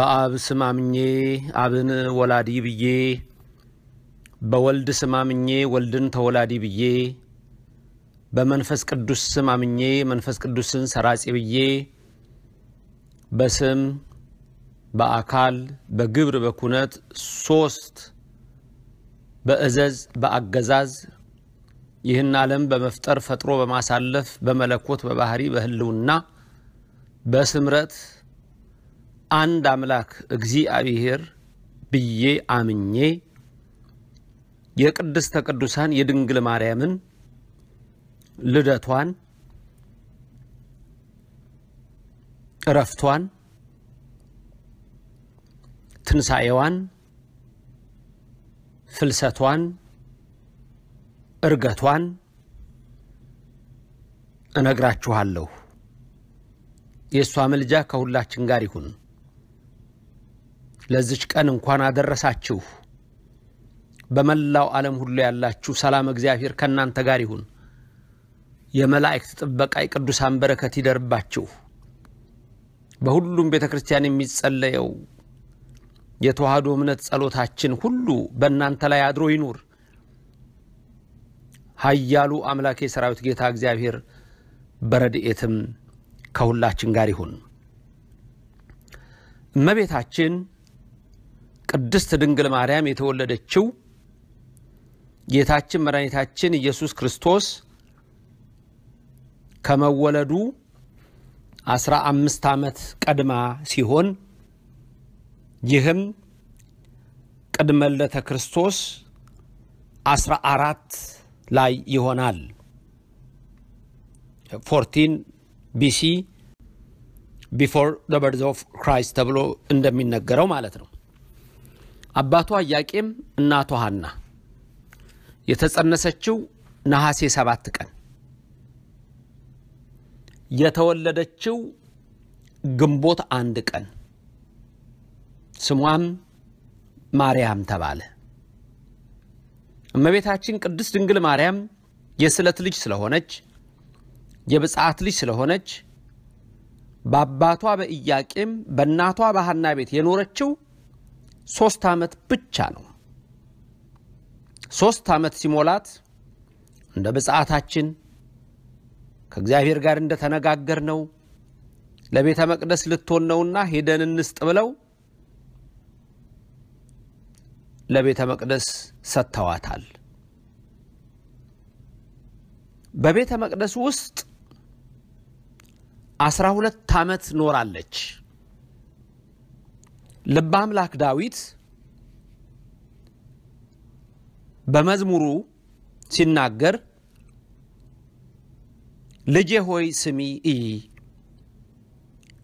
በአብ ስማምኜ አብን ወላዲ ብዬ በወልድ ስማምኜ ወልድን ተወላዲ ብዬ በመንፈስ ቅዱስ ስማምኜ መንፈስ ቅዱስን ሰራጺ ብዬ በስም በአካል በግብር በኩነት ሶስት በእዘዝ በአገዛዝ ይህን ዓለም በመፍጠር ፈጥሮ በማሳለፍ በመለኮት በባህሪ በህልውና በስምረት አንድ አምላክ እግዚአብሔር ብዬ አምኜ የቅድስተ ቅዱሳን የድንግል ማርያምን ልደቷን፣ እረፍቷን፣ ትንሣኤዋን፣ ፍልሰቷን፣ እርገቷን እነግራችኋለሁ። የእሷ ምልጃ ከሁላችን ጋር ይሁን። ለዚች ቀን እንኳን አደረሳችሁ። በመላው ዓለም ሁሉ ያላችሁ ሰላም እግዚአብሔር ከእናንተ ጋር ይሁን። የመላእክት ጥበቃ የቅዱሳን በረከት ይደርባችሁ። በሁሉም ቤተ ክርስቲያን የሚጸለየው የተዋህዶ እምነት ጸሎታችን ሁሉ በእናንተ ላይ አድሮ ይኑር። ኃያሉ አምላክ የሰራዊት ጌታ እግዚአብሔር በረድኤትም ከሁላችን ጋር ይሁን። እመቤታችን ቅድስት ድንግል ማርያም የተወለደችው ጌታችን መድኃኒታችን ኢየሱስ ክርስቶስ ከመወለዱ አስራ አምስት ዓመት ቀድማ ሲሆን ይህም ቅድመለተ ክርስቶስ አስራ አራት ላይ ይሆናል። ፎርቲን ቢሲ ቢፎር ዘ በርዝ ኦፍ ክራይስት ተብሎ እንደሚነገረው ማለት ነው። አባቷ ኢያቄም እናቷ ሐና የተጸነሰችው ነሐሴ ሰባት ቀን የተወለደችው ግንቦት አንድ ቀን ስሟም ማርያም ተባለ። እመቤታችን ቅድስት ድንግል ማርያም የስለት ልጅ ስለሆነች የብጻት ልጅ ስለሆነች በአባቷ በኢያቄም በእናቷ በሐና ቤት የኖረችው ሶስት ዓመት ብቻ ነው። ሶስት ዓመት ሲሞላት እንደ ብጽዓታችን ከእግዚአብሔር ጋር እንደተነጋገር ነው ለቤተ መቅደስ ልትሆን ነውና ሄደን እንስጥ ብለው ለቤተ መቅደስ ሰጥተዋታል። በቤተ መቅደስ ውስጥ አስራ ሁለት ዓመት ኖራለች። ልበ አምላክ ዳዊት በመዝሙሩ ሲናገር ልጄ ሆይ ስሚ እይ፣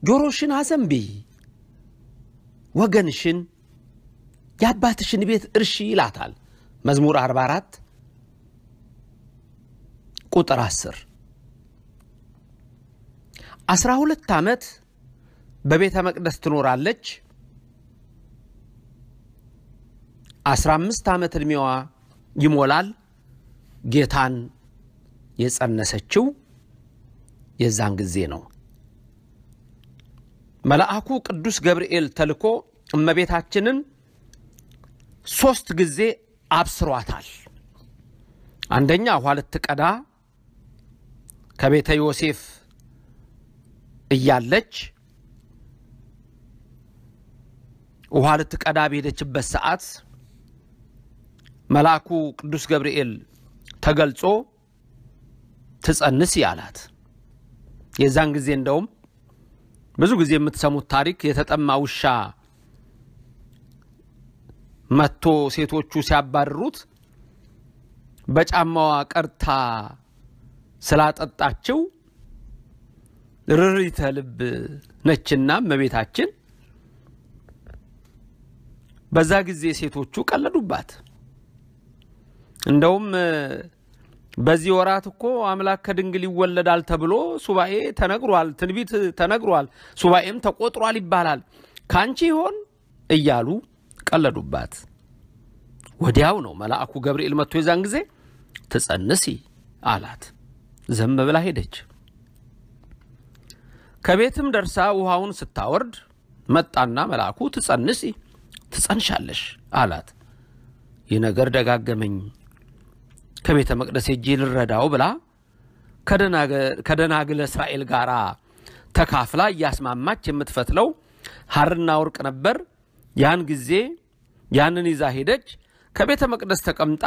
ጆሮሽን አዘንብይ፣ ወገንሽን የአባትሽን ቤት እርሺ ይላታል። መዝሙር 44 ቁጥር 10 ሁለት ዓመት በቤተ መቅደስ ትኖራለች። አስራአምስት ዓመት ዕድሜዋ ይሞላል። ጌታን የጸነሰችው የዛን ጊዜ ነው። መልአኩ ቅዱስ ገብርኤል ተልኮ እመቤታችንን ሦስት ጊዜ አብስሯታል። አንደኛ ውሃ ልትቀዳ ከቤተ ዮሴፍ እያለች ውሃ ልትቀዳ በሄደችበት ሰዓት መልአኩ ቅዱስ ገብርኤል ተገልጾ ትጸንስ ያላት። የዛን ጊዜ እንደውም ብዙ ጊዜ የምትሰሙት ታሪክ የተጠማ ውሻ መጥቶ ሴቶቹ ሲያባርሩት በጫማዋ ቀርታ ስላጠጣችው ርሪተ ልብ ነችና እመቤታችን በዛ ጊዜ ሴቶቹ ቀለዱባት። እንደውም በዚህ ወራት እኮ አምላክ ከድንግል ይወለዳል ተብሎ ሱባኤ ተነግሯል፣ ትንቢት ተነግሯል፣ ሱባኤም ተቆጥሯል ይባላል። ካንቺ ይሆን እያሉ ቀለዱባት። ወዲያው ነው መልአኩ ገብርኤል መጥቶ የዛን ጊዜ ትጸንሲ አላት። ዘም ብላ ሄደች። ከቤትም ደርሳ ውሃውን ስታወርድ መጣና መልአኩ ትጸንሲ ትጸንሻለሽ አላት። ይህ ነገር ደጋገመኝ ከቤተ መቅደስ እጅ ልረዳው ብላ ከደናግለ እስራኤል ጋር ተካፍላ እያስማማች የምትፈትለው ሐርና ወርቅ ነበር። ያን ጊዜ ያንን ይዛ ሄደች። ከቤተ መቅደስ ተቀምጣ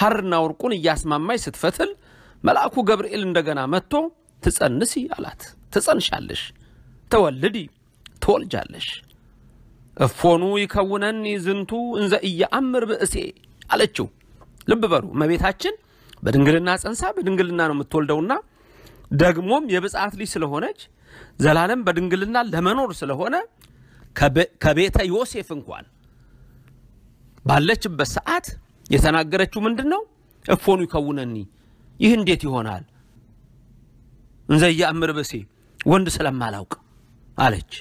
ሐርና ወርቁን እያስማማች ስትፈትል መልአኩ ገብርኤል እንደገና መጥቶ ትጸንሲ አላት። ትጸንሻለሽ፣ ትወልዲ፣ ትወልጃለሽ። እፎኑ ይከውነን ዝንቱ እንዘ እያአምር ብእሴ አለችው። ልብ በሉ እመቤታችን በድንግልና ጸንሳ በድንግልና ነው የምትወልደውና ደግሞም የብፅዓት ልጅ ስለሆነች ዘላለም በድንግልና ለመኖር ስለሆነ ከቤተ ዮሴፍ እንኳን ባለችበት ሰዓት የተናገረችው ምንድን ነው? እፎኑ ይከውነኒ፣ ይህ እንዴት ይሆናል? እንዘ ኢየአምር ብእሴ፣ ወንድ ስለማላውቅ አለች።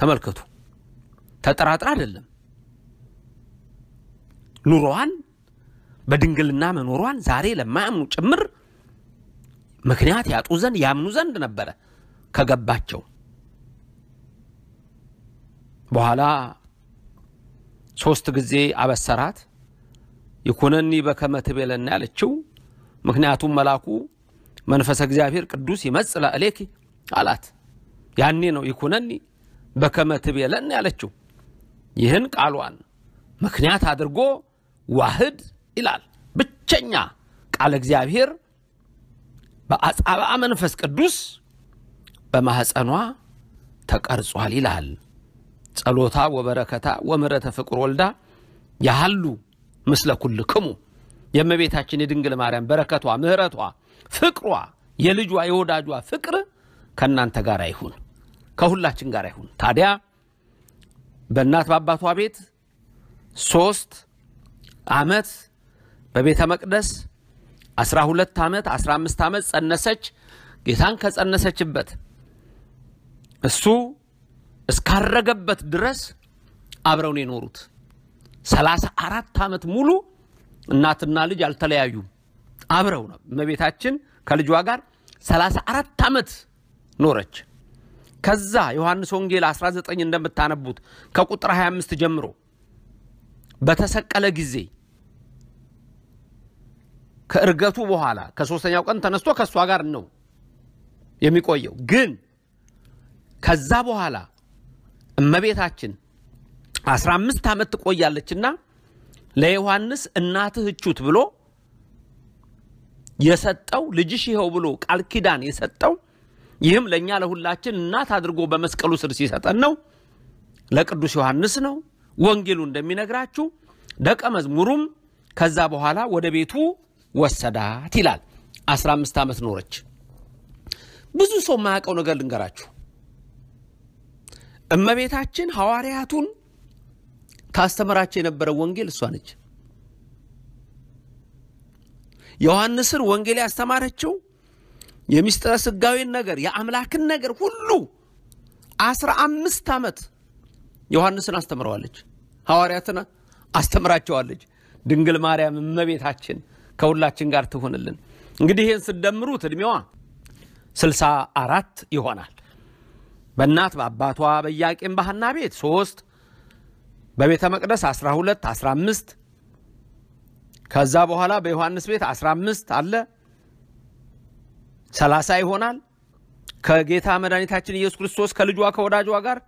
ተመልከቱ፣ ተጠራጥራ አይደለም። ኑሮዋን በድንግልና መኖሯን ዛሬ ለማያምኑ ጭምር ምክንያት ያጡ ዘንድ ያምኑ ዘንድ ነበረ ከገባቸው በኋላ ሶስት ጊዜ አበሰራት። ይኩነኒ በከመ ትቤለነ ያለችው ምክንያቱም መላኩ መንፈሰ እግዚአብሔር ቅዱስ ይመጽእ ለእሌኪ አላት። ያኔ ነው ይኩነኒ በከመ ትቤለነ ያለችው። ይህን ቃሏን ምክንያት አድርጎ ዋህድ ይላል። ብቸኛ ቃለ እግዚአብሔር በአጻብአ መንፈስ ቅዱስ በማኅፀኗ ተቀርጿል ይላል። ጸሎታ ወበረከታ ወምረተ ፍቅር ወልዳ ያሃሉ ምስለ ኩልክሙ የእመቤታችን የድንግል ማርያም በረከቷ፣ ምሕረቷ፣ ፍቅሯ የልጇ የወዳጇ ፍቅር ከእናንተ ጋር ይሁን፣ ከሁላችን ጋር ይሁን። ታዲያ በእናት በአባቷ ቤት ሶስት ዓመት በቤተ መቅደስ 12 ዓመት 15 ዓመት ጸነሰች። ጌታን ከጸነሰችበት እሱ እስካረገበት ድረስ አብረውን የኖሩት። 34 ዓመት ሙሉ እናትና ልጅ አልተለያዩም። አብረው ነው እመቤታችን ከልጇ ጋር 34 ዓመት ኖረች። ከዛ ዮሐንስ ወንጌል 19 እንደምታነቡት ከቁጥር 25 ጀምሮ በተሰቀለ ጊዜ ከእርገቱ በኋላ ከሶስተኛው ቀን ተነስቶ ከእሷ ጋር ነው የሚቆየው። ግን ከዛ በኋላ እመቤታችን አስራ አምስት ዓመት ትቆያለችና ለዮሐንስ እናትህ እቹት ብሎ የሰጠው ልጅሽ ይኸው ብሎ ቃል ኪዳን የሰጠው ይህም ለእኛ ለሁላችን እናት አድርጎ በመስቀሉ ስር ሲሰጠን ነው። ለቅዱስ ዮሐንስ ነው። ወንጌሉ እንደሚነግራችሁ ደቀ መዝሙሩም ከዛ በኋላ ወደ ቤቱ ወሰዳት ይላል። 15 ዓመት ኖረች። ብዙ ሰው የማያውቀው ነገር ልንገራችሁ። እመቤታችን ሐዋርያቱን ታስተምራቸው የነበረው ወንጌል እሷ ነች። ዮሐንስን ወንጌል ያስተማረችው የሚስጥረ ስጋዊን ነገር የአምላክን ነገር ሁሉ አስራ አምስት ዓመት ዮሐንስን አስተምረዋለች። ሐዋርያትን አስተምራቸዋለች። ድንግል ማርያም እመቤታችን ከሁላችን ጋር ትሆንልን። እንግዲህ ይህን ስደምሩት እድሜዋ ስልሳ አራት ይሆናል። በእናት በአባቷ በያቄም ባህና ቤት ሶስት በቤተ መቅደስ 12 15 ከዛ በኋላ በዮሐንስ ቤት 15 አለ 30 ይሆናል። ከጌታ መድኃኒታችን ኢየሱስ ክርስቶስ ከልጇ ከወዳጇ ጋር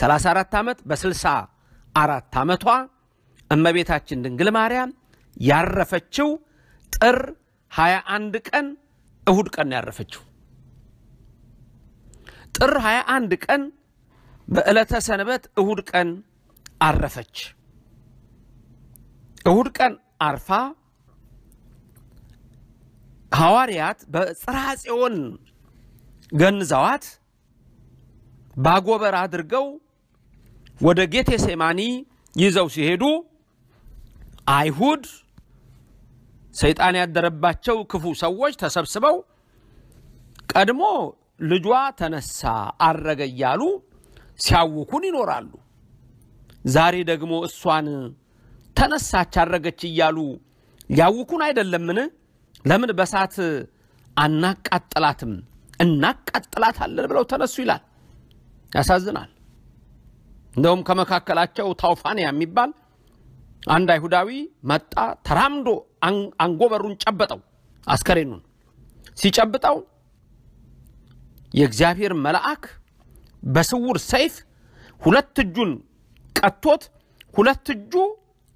34 ዓመት በ64 ዓመቷ እመቤታችን ድንግል ማርያም ያረፈችው ጥር 21 ቀን እሁድ ቀን ያረፈችው። ጥር 21 ቀን በዕለተ ሰንበት እሁድ ቀን አረፈች። እሁድ ቀን አርፋ ሐዋርያት በጽርሐ ጽዮን ገንዘዋት ባጎበር አድርገው ወደ ጌቴሴማኒ ይዘው ሲሄዱ አይሁድ ሰይጣን ያደረባቸው ክፉ ሰዎች ተሰብስበው ቀድሞ ልጇ ተነሳ አረገ እያሉ ሲያውኩን ይኖራሉ። ዛሬ ደግሞ እሷን ተነሳች አረገች እያሉ ሊያውኩን አይደለምን? ለምን በሳት አናቃጥላትም? እናቃጥላታለን ብለው ተነሱ ይላል። ያሳዝናል። እንደውም ከመካከላቸው ታውፋንያ የሚባል አንድ አይሁዳዊ መጣ፣ ተራምዶ አንጎበሩን ጨበጠው፣ አስከሬኑን ሲጨብጠው የእግዚአብሔር መልአክ በስውር ሰይፍ ሁለት እጁን ቀጥቶት ሁለት እጁ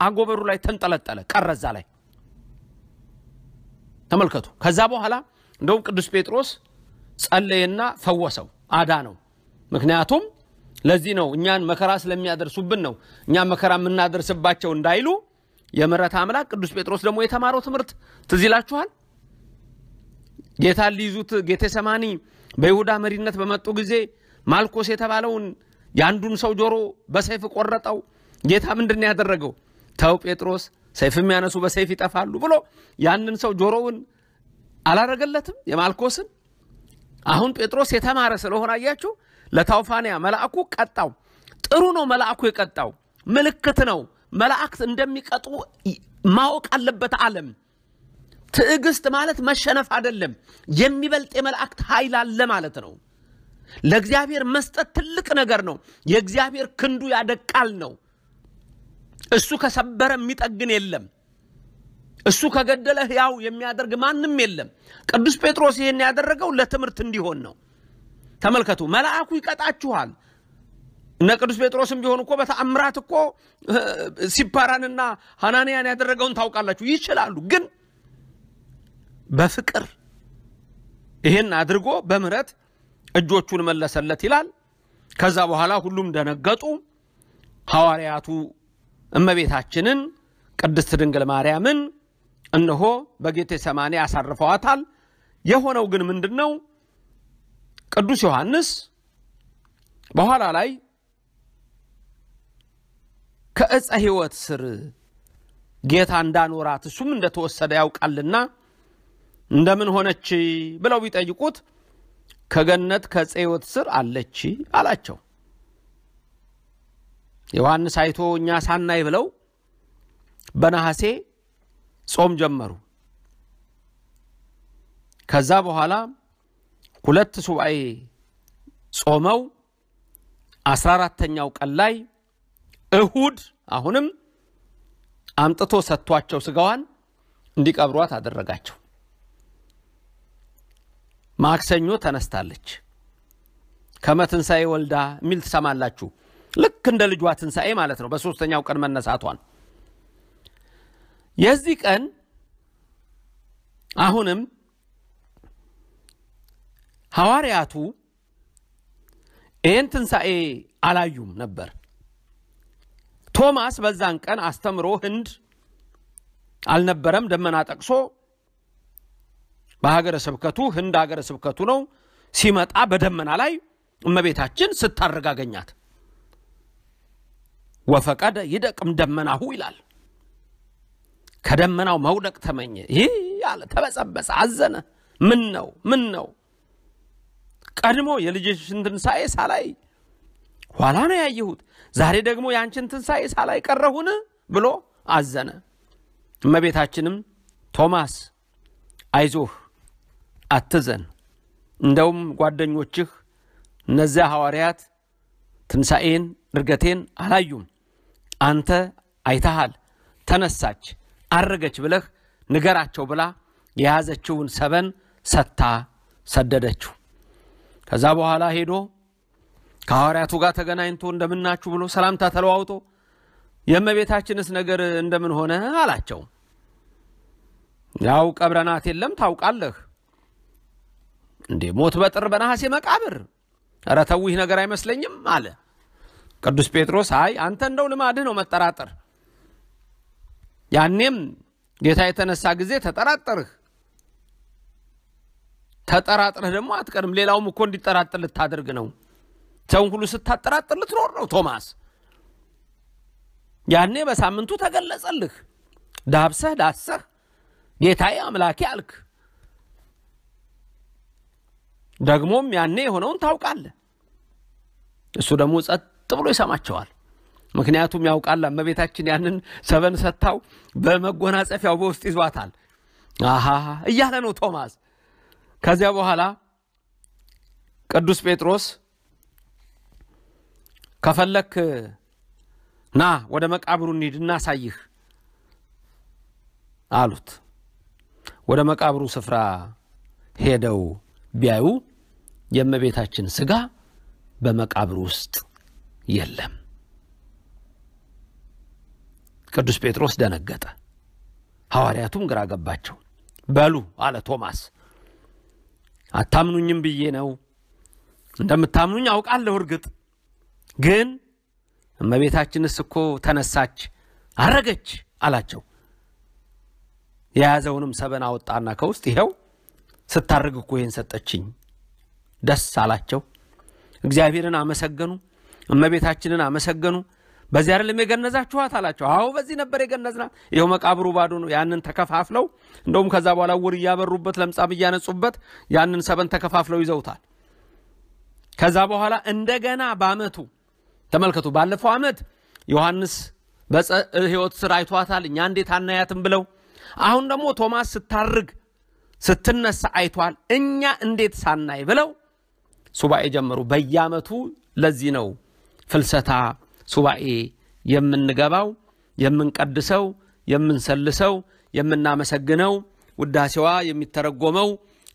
አጎበሩ ላይ ተንጠለጠለ፣ ቀረዛ ላይ ተመልከቱ። ከዛ በኋላ እንደውም ቅዱስ ጴጥሮስ ጸለየና ፈወሰው፣ አዳነው። ምክንያቱም ለዚህ ነው እኛን መከራ ስለሚያደርሱብን ነው እኛ መከራ የምናደርስባቸው እንዳይሉ የምሕረት አምላክ ቅዱስ ጴጥሮስ ደግሞ የተማረው ትምህርት ትዝ ይላችኋል። ጌታን ሊይዙት ጌቴሰማኒ በይሁዳ መሪነት በመጡ ጊዜ ማልኮስ የተባለውን የአንዱን ሰው ጆሮ በሰይፍ ቆረጠው። ጌታ ምንድን ያደረገው? ተው ጴጥሮስ፣ ሰይፍ የሚያነሱ በሰይፍ ይጠፋሉ ብሎ ያንን ሰው ጆሮውን አላረገለትም የማልኮስን። አሁን ጴጥሮስ የተማረ ስለሆነ አያችሁ ለታውፋንያ መልአኩ ቀጣው። ጥሩ ነው መልአኩ የቀጣው ምልክት ነው። መላእክት እንደሚቀጡ ማወቅ አለበት ዓለም። ትዕግስት ማለት መሸነፍ አይደለም፣ የሚበልጥ የመላእክት ኃይል አለ ማለት ነው። ለእግዚአብሔር መስጠት ትልቅ ነገር ነው። የእግዚአብሔር ክንዱ ያደቃል ነው። እሱ ከሰበረ የሚጠግን የለም። እሱ ከገደለ ሕያው የሚያደርግ ማንም የለም። ቅዱስ ጴጥሮስ ይህን ያደረገው ለትምህርት እንዲሆን ነው። ተመልከቱ፣ መልአኩ ይቀጣችኋል። እነ ቅዱስ ጴጥሮስም ቢሆን እኮ በተአምራት እኮ ሲፓራንና ሐናንያን ያደረገውን ታውቃላችሁ። ይችላሉ፣ ግን በፍቅር ይህን አድርጎ በምሕረት እጆቹን መለሰለት ይላል። ከዛ በኋላ ሁሉም ደነገጡ። ሐዋርያቱ እመቤታችንን ቅድስት ድንግል ማርያምን እነሆ በጌቴ ሰማኔ አሳርፈዋታል። የሆነው ግን ምንድን ነው? ቅዱስ ዮሐንስ በኋላ ላይ ከእፀ ሕይወት ስር ጌታ እንዳኖራት እሱም እንደተወሰደ ያውቃልና እንደምን ሆነች ብለው ቢጠይቁት ከገነት ከእፀ ሕይወት ስር አለች አላቸው። ዮሐንስ አይቶ እኛ ሳናይ ብለው በነሐሴ ጾም ጀመሩ። ከዛ በኋላ ሁለት ሱባኤ ጾመው አስራ አራተኛው ቀን ላይ እሁድ አሁንም አምጥቶ ሰጥቷቸው ስጋዋን እንዲቀብሯት አደረጋቸው። ማክሰኞ ተነስታለች። ከመትንሳኤ ወልዳ የሚል ትሰማላችሁ። ልክ እንደ ልጇ ትንሣኤ ማለት ነው። በሦስተኛው ቀን መነሳቷን የዚህ ቀን አሁንም ሐዋርያቱ ይህን ትንሣኤ አላዩም ነበር። ቶማስ በዛን ቀን አስተምሮ ህንድ አልነበረም። ደመና ጠቅሶ በሀገረ ስብከቱ ህንድ ሀገረ ስብከቱ ነው ሲመጣ በደመና ላይ እመቤታችን ስታርግ አገኛት። ወፈቀደ ይደቅም ደመናሁ ይላል። ከደመናው መውደቅ ተመኘ። ይህ አለ፣ ተበጸበሰ፣ አዘነ። ምን ነው ምን ነው ቀድሞ የልጅሽን ትንሣኤ ሳላይ ኋላ ነው ያየሁት፣ ዛሬ ደግሞ የአንችን ትንሣኤ ሳላይ ቀረሁን ብሎ አዘነ። እመቤታችንም ቶማስ አይዞህ፣ አትዘን፣ እንደውም ጓደኞችህ እነዚያ ሐዋርያት ትንሣኤን እርገቴን አላዩም፣ አንተ አይተሃል፣ ተነሳች አረገች ብለህ ንገራቸው ብላ የያዘችውን ሰበን ሰታ ሰደደችው። ከዛ በኋላ ሄዶ ከሐዋርያቱ ጋር ተገናኝቶ እንደምናችሁ ብሎ ሰላምታ ተለዋውጦ የእመቤታችንስ ነገር እንደምን ሆነ አላቸው። ያው ቀብረናት የለም ታውቃለህ እንዴ ሞት በጥር በነሐሴ መቃብር ኧረ ይህ ነገር አይመስለኝም አለ ቅዱስ ጴጥሮስ። አይ አንተ እንደው ልማድህ ነው መጠራጠር። ያኔም ጌታ የተነሳ ጊዜ ተጠራጠርህ ተጠራጥረህ ደግሞ አትቀርም። ሌላውም እኮ እንዲጠራጥር ልታደርግ ነው። ሰውን ሁሉ ስታጠራጥር ልትኖር ነው። ቶማስ ያኔ በሳምንቱ ተገለጸልህ። ዳብሰህ ዳሰህ ጌታዬ አምላኬ አልክ። ደግሞም ያኔ የሆነውን ታውቃለህ። እሱ ደግሞ ጸጥ ብሎ ይሰማቸዋል። ምክንያቱም ያውቃል እመቤታችን ያንን ሰበን ሰጥታው በመጎናጸፊያው በውስጥ ይዟታል። አሃ እያለ ነው ቶማስ ከዚያ በኋላ ቅዱስ ጴጥሮስ ከፈለክ ና ወደ መቃብሩ እንሂድ እናሳይህ አሉት። ወደ መቃብሩ ስፍራ ሄደው ቢያዩ የእመቤታችን ስጋ በመቃብሩ ውስጥ የለም። ቅዱስ ጴጥሮስ ደነገጠ፣ ሐዋርያቱም ግራ ገባቸው። በሉ አለ ቶማስ አታምኑኝም ብዬ ነው። እንደምታምኑኝ አውቃለሁ። እርግጥ ግን እመቤታችንስ እኮ ተነሳች፣ አረገች አላቸው። የያዘውንም ሰበን አወጣና ከውስጥ ይኸው ስታርግ እኮ ይህን ሰጠችኝ። ደስ አላቸው። እግዚአብሔርን አመሰገኑ፣ እመቤታችንን አመሰገኑ። በዚህ አይደለም የገነዛችኋት አላቸው። አዎ በዚህ ነበር የገነዝናት፣ ይኸው መቃብሩ ባዶ ነው። ያንን ተከፋፍለው እንደውም ከዛ በኋላ ውር እያበሩበት ለምጻም እያነጹበት ያንን ሰበን ተከፋፍለው ይዘውታል። ከዛ በኋላ እንደገና በአመቱ ተመልከቱ፣ ባለፈው አመት ዮሐንስ በሕይወት ስር አይቷታል፣ እኛ እንዴት አናያትም ብለው፣ አሁን ደግሞ ቶማስ ስታርግ ስትነሳ አይቷል፣ እኛ እንዴት ሳናይ ብለው ሱባኤ ጀመሩ። በየአመቱ ለዚህ ነው ፍልሰታ ሱባኤ የምንገባው የምንቀድሰው የምንሰልሰው የምናመሰግነው ውዳሴዋ የሚተረጎመው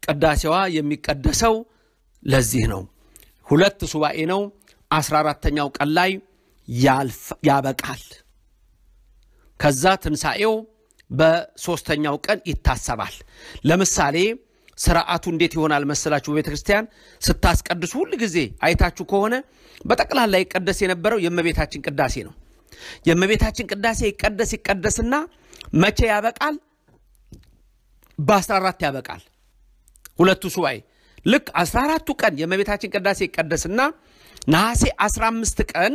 ቅዳሴዋ የሚቀደሰው ለዚህ ነው። ሁለት ሱባኤ ነው። አስራ አራተኛው ቀን ላይ ያበቃል። ከዛ ትንሣኤው በሦስተኛው ቀን ይታሰባል። ለምሳሌ ስርዓቱ እንዴት ይሆናል መሰላችሁ? በቤተ ክርስቲያን ስታስቀድሱ ሁል ጊዜ አይታችሁ ከሆነ በጠቅላላ ይቀደስ የነበረው የእመቤታችን ቅዳሴ ነው። የእመቤታችን ቅዳሴ ይቀደስ ይቀደስና መቼ ያበቃል? በአስራ አራት ያበቃል። ሁለቱ ሱባኤ ልክ አስራ አራቱ ቀን የእመቤታችን ቅዳሴ ይቀደስና ነሐሴ አስራ አምስት ቀን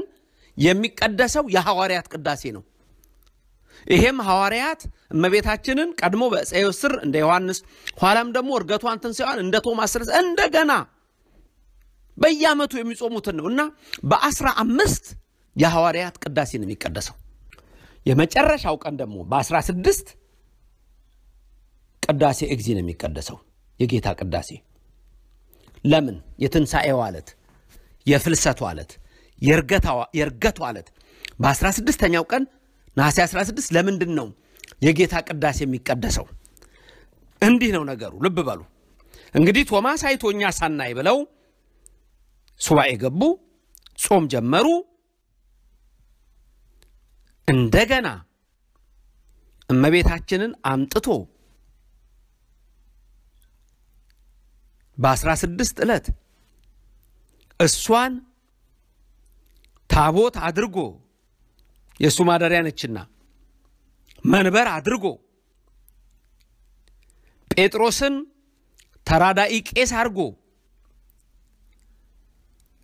የሚቀደሰው የሐዋርያት ቅዳሴ ነው። ይሄም ሐዋርያት እመቤታችንን ቀድሞ በፀዮስ ስር እንደ ዮሐንስ ኋላም ደግሞ እርገቷን ትንሣኤዋን እንደ ቶማስ እንደገና በየዓመቱ የሚጾሙትን ነው እና በአስራ አምስት የሐዋርያት ቅዳሴ ነው የሚቀደሰው። የመጨረሻው ቀን ደግሞ በአስራ ስድስት ቅዳሴ እግዚ ነው የሚቀደሰው የጌታ ቅዳሴ። ለምን? የትንሣኤው ዕለት፣ የፍልሰቱ ዕለት፣ ዋለት ዕለት በአስራ ስድስተኛው ቀን ነሐሴ 16 ለምንድን ነው የጌታ ቅዳሴ የሚቀደሰው? እንዲህ ነው ነገሩ። ልብ በሉ እንግዲህ ቶማስ አይቶኛ ሳናይ ብለው ሱባኤ ገቡ፣ ጾም ጀመሩ። እንደገና እመቤታችንን አምጥቶ በአስራ ስድስት ዕለት እሷን ታቦት አድርጎ የእሱ ማደሪያ ነችና መንበር አድርጎ ጴጥሮስን ተራዳኢ ቄስ አድርጎ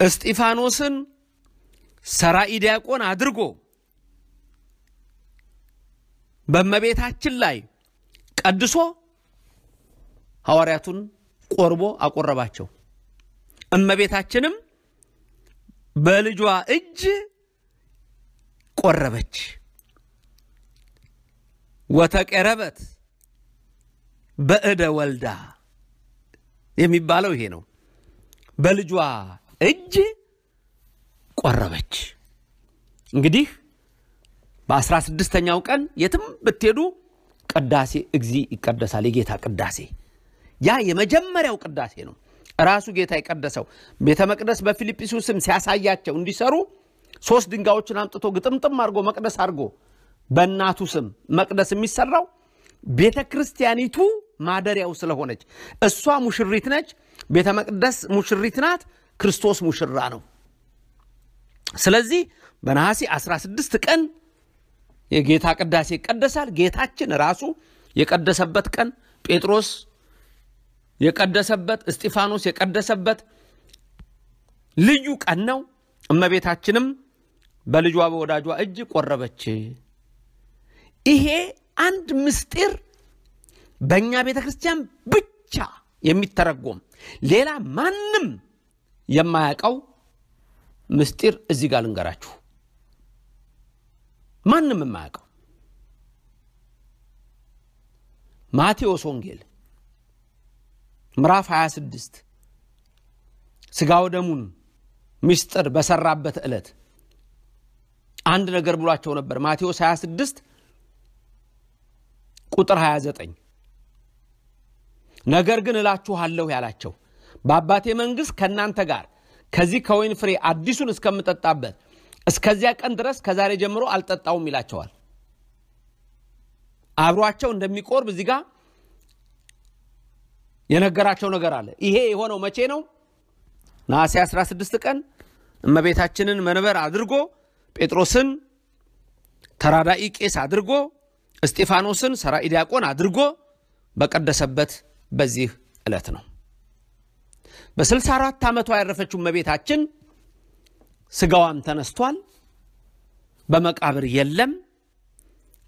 እስጢፋኖስን ሰራኢ ዲያቆን አድርጎ በእመቤታችን ላይ ቀድሶ ሐዋርያቱን ቆርቦ አቆረባቸው። እመቤታችንም በልጇ እጅ ቆረበች። ወተቀረበት በእደ ወልዳ የሚባለው ይሄ ነው። በልጇ እጅ ቆረበች። እንግዲህ በአስራ ስድስተኛው ቀን የትም ብትሄዱ ቅዳሴ እግዚ ይቀደሳል። የጌታ ቅዳሴ ያ የመጀመሪያው ቅዳሴ ነው። ራሱ ጌታ የቀደሰው ቤተ መቅደስ በፊልጵስዩስም ሲያሳያቸው እንዲሰሩ ሶስት ድንጋዮችን አምጥቶ ግጥምጥም አድርጎ መቅደስ አድርጎ በእናቱ ስም መቅደስ የሚሰራው ቤተ ክርስቲያኒቱ ማደሪያው ስለሆነች እሷ ሙሽሪት ነች። ቤተ መቅደስ ሙሽሪት ናት። ክርስቶስ ሙሽራ ነው። ስለዚህ በነሐሴ 16 ቀን የጌታ ቅዳሴ ይቀደሳል። ጌታችን ራሱ የቀደሰበት ቀን ጴጥሮስ የቀደሰበት እስጢፋኖስ የቀደሰበት ልዩ ቀን ነው። እመቤታችንም በልጇ በወዳጇ እጅ ቆረበች። ይሄ አንድ ምስጢር በእኛ ቤተ ክርስቲያን ብቻ የሚተረጎም ሌላ ማንም የማያውቀው ምስጢር እዚህ ጋር ልንገራችሁ። ማንም የማያውቀው ማቴዎስ ወንጌል ምዕራፍ 26 ስጋው ደሙን ምስጢር በሰራበት ዕለት አንድ ነገር ብሏቸው ነበር። ማቴዎስ 26 ቁጥር 29 ነገር ግን እላችኋለሁ ያላቸው በአባቴ መንግሥት ከእናንተ ጋር ከዚህ ከወይን ፍሬ አዲሱን እስከምጠጣበት እስከዚያ ቀን ድረስ ከዛሬ ጀምሮ አልጠጣውም ይላቸዋል። አብሯቸው እንደሚቆርብ እዚህ ጋር የነገራቸው ነገር አለ። ይሄ የሆነው መቼ ነው? ነሐሴ 16 ቀን እመቤታችንን መንበር አድርጎ ጴጥሮስን ተራዳኢ ቄስ አድርጎ እስጢፋኖስን ሰራኢ ዲያቆን አድርጎ በቀደሰበት በዚህ ዕለት ነው። በ64 ዓመቷ ያረፈችው እመቤታችን ስጋዋም ተነስቷል፣ በመቃብር የለም።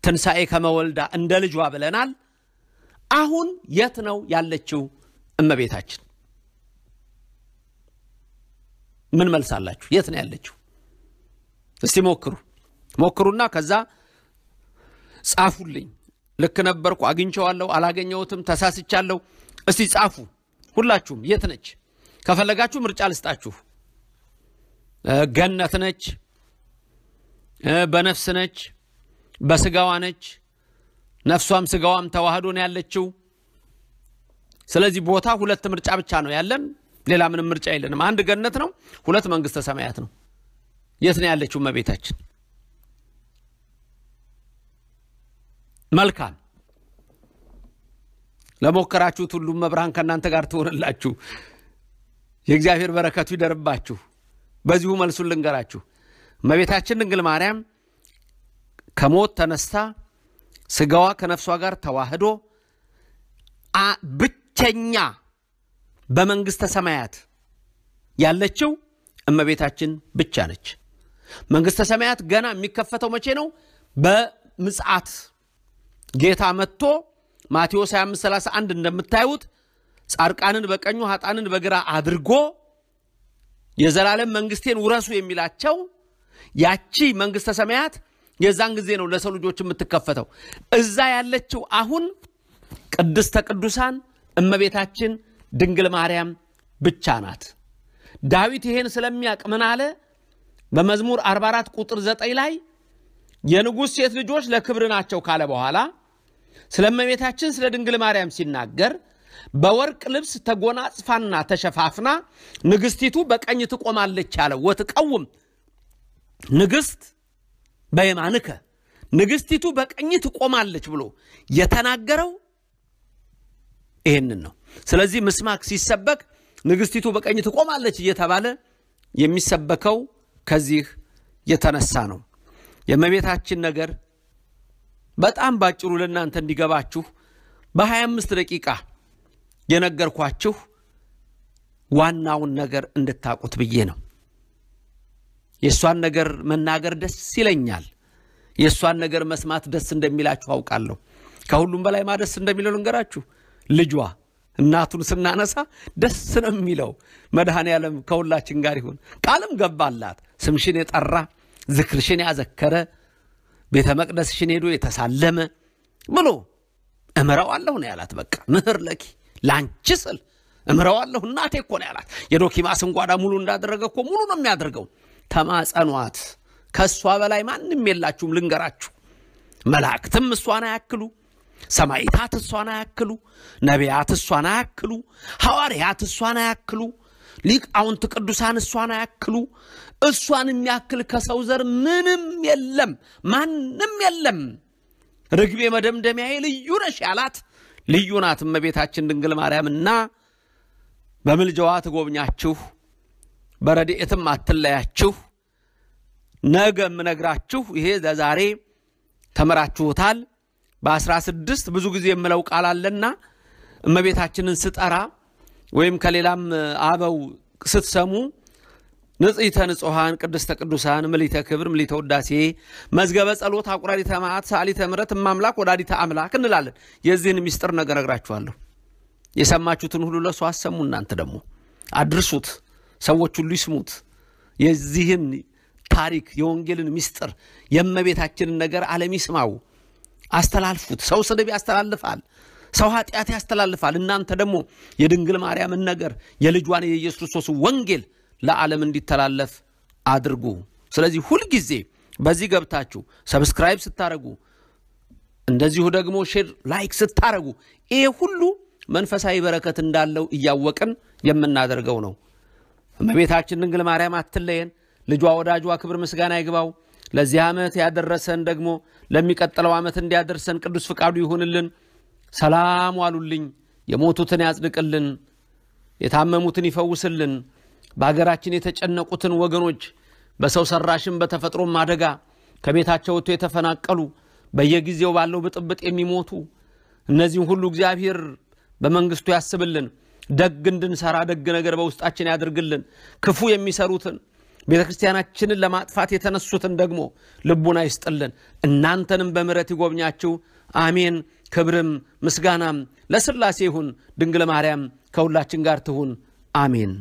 ትንሣኤ ከመወልዳ እንደ ልጇ ብለናል። አሁን የት ነው ያለችው እመቤታችን? ምን መልሳላችሁ? የት ነው ያለችው? እስቲ ሞክሩ ሞክሩና ከዛ ጻፉልኝ። ልክ ነበርኩ፣ አግኝቸዋለሁ፣ አላገኘሁትም፣ ተሳስቻለሁ። እስቲ ጻፉ ሁላችሁም። የት ነች? ከፈለጋችሁ ምርጫ ልስጣችሁ። ገነት ነች፣ በነፍስ ነች፣ በስጋዋ ነች፣ ነፍሷም ስጋዋም ተዋህዶ ነው ያለችው። ስለዚህ ቦታ ሁለት ምርጫ ብቻ ነው ያለን፣ ሌላ ምንም ምርጫ የለንም። አንድ ገነት ነው፣ ሁለት መንግስተ ሰማያት ነው። የት ነው ያለችው እመቤታችን? መልካም ለሞከራችሁት ሁሉም መብርሃን ከእናንተ ጋር ትሆንላችሁ። የእግዚአብሔር በረከቱ ይደርባችሁ። በዚሁ መልሱን ልንገራችሁ። እመቤታችን ድንግል ማርያም ከሞት ተነስታ ስጋዋ ከነፍሷ ጋር ተዋህዶ ብቸኛ በመንግሥተ ሰማያት ያለችው እመቤታችን ብቻ ነች። መንግስተ ሰማያት ገና የሚከፈተው መቼ ነው? በምጽአት ጌታ መጥቶ ማቴዎስ 25፥31 እንደምታዩት ጻድቃንን በቀኙ ኃጣንን በግራ አድርጎ የዘላለም መንግስቴን ውረሱ የሚላቸው ያቺ መንግስተ ሰማያት የዛን ጊዜ ነው ለሰው ልጆች የምትከፈተው። እዛ ያለችው አሁን ቅድስተ ቅዱሳን እመቤታችን ድንግል ማርያም ብቻ ናት። ዳዊት ይሄን ስለሚያቅ ምን አለ? በመዝሙር 44 ቁጥር 9 ላይ የንጉሥ ሴት ልጆች ለክብር ናቸው ካለ በኋላ ስለ እመቤታችን ስለ ድንግል ማርያም ሲናገር በወርቅ ልብስ ተጎናጽፋና ተሸፋፍና ንግሥቲቱ በቀኝ ትቆማለች አለ። ወትቀውም ንግሥት በየማንከ ንግሥቲቱ በቀኝ ትቆማለች ብሎ የተናገረው ይህንን ነው። ስለዚህ ምስማክ ሲሰበክ ንግሥቲቱ በቀኝ ትቆማለች እየተባለ የሚሰበከው ከዚህ የተነሳ ነው። የእመቤታችን ነገር በጣም ባጭሩ ለእናንተ እንዲገባችሁ በ25 ደቂቃ የነገርኳችሁ ዋናውን ነገር እንድታቁት ብዬ ነው። የእሷን ነገር መናገር ደስ ይለኛል። የእሷን ነገር መስማት ደስ እንደሚላችሁ አውቃለሁ። ከሁሉም በላይ ማደስ እንደሚለው ልንገራችሁ ልጇ እናቱን ስናነሳ ደስ ነው የሚለው። መድኃኔ ዓለም ከሁላችን ጋር ይሁን። ቃልም ገባላት ስምሽን የጠራ ዝክርሽን ያዘከረ ቤተ መቅደስሽን ሄዶ የተሳለመ ብሎ እምረዋለሁ ነው ያላት። በቃ ምህር ለኪ ለአንቺ ስል እምረዋለሁ እናቴ እኮ ነው ያላት። የዶኪማስን ጓዳ ሙሉ እንዳደረገ እኮ ሙሉ ነው የሚያደርገው። ተማጸኗት። ከእሷ በላይ ማንም የላችሁም። ልንገራችሁ መላእክትም እሷን አያክሉ ሰማይታት እሷን አያክሉ፣ ነቢያት እሷን አያክሉ፣ ሐዋርያት እሷን አያክሉ፣ ሊቃውንት ቅዱሳን እሷን አያክሉ። እሷን የሚያክል ከሰው ዘር ምንም የለም፣ ማንም የለም። ርግቤ መደምደሚያዬ ልዩ ነሽ ያላት ልዩ ናት እመቤታችን ድንግል ማርያምና በምልጃዋ ትጎብኛችሁ፣ በረድኤትም አትለያችሁ። ነገ የምነግራችሁ ይሄ ለዛሬ ተምራችሁታል። በአስራ ስድስት ብዙ ጊዜ የምለው ቃል አለና እመቤታችንን ስጠራ ወይም ከሌላም አበው ስትሰሙ ንጽሕተ ንጹሐን ቅድስተ ቅዱሳን ምሊተ ክብር ምሊተ ውዳሴ መዝገበ ጸሎት አቁራሪተ መዓት ሰዓሊተ ምሕረት እማምላክ ወዳዲተ አምላክ እንላለን። የዚህን ሚስጥር ነገር እነግራችኋለሁ። የሰማችሁትን ሁሉ ለሱ አሰሙ። እናንተ ደግሞ አድርሱት፣ ሰዎች ሁሉ ይስሙት። የዚህን ታሪክ የወንጌልን ሚስጥር የእመቤታችንን ነገር ዓለም ይስማው። አስተላልፉት። ሰው ስድብ ያስተላልፋል። ሰው ኃጢአት ያስተላልፋል። እናንተ ደግሞ የድንግል ማርያምን ነገር የልጇን የኢየሱስ ክርስቶስ ወንጌል ለዓለም እንዲተላለፍ አድርጉ። ስለዚህ ሁልጊዜ በዚህ ገብታችሁ ሰብስክራይብ ስታደረጉ፣ እንደዚሁ ደግሞ ሼር፣ ላይክ ስታደረጉ ይሄ ሁሉ መንፈሳዊ በረከት እንዳለው እያወቅን የምናደርገው ነው። እመቤታችን ድንግል ማርያም አትለየን። ልጇ ወዳጇ ክብር ምስጋና ይግባው። ለዚህ ዓመት ያደረሰን ደግሞ ለሚቀጥለው ዓመት እንዲያደርሰን ቅዱስ ፍቃዱ ይሁንልን። ሰላም ዋሉልኝ። የሞቱትን ያጽድቅልን፣ የታመሙትን ይፈውስልን። በሀገራችን የተጨነቁትን ወገኖች በሰው ሰራሽም በተፈጥሮም አደጋ ከቤታቸው ወጥቶ የተፈናቀሉ በየጊዜው ባለው ብጥብጥ የሚሞቱ እነዚህም ሁሉ እግዚአብሔር በመንግስቱ ያስብልን። ደግ እንድንሰራ ደግ ነገር በውስጣችን ያድርግልን። ክፉ የሚሰሩትን ቤተ ክርስቲያናችንን ለማጥፋት የተነሱትን ደግሞ ልቡን አይስጥልን። እናንተንም በምሕረት ይጎብኛችሁ። አሜን። ክብርም ምስጋናም ለስላሴ ይሁን። ድንግል ማርያም ከሁላችን ጋር ትሁን። አሜን።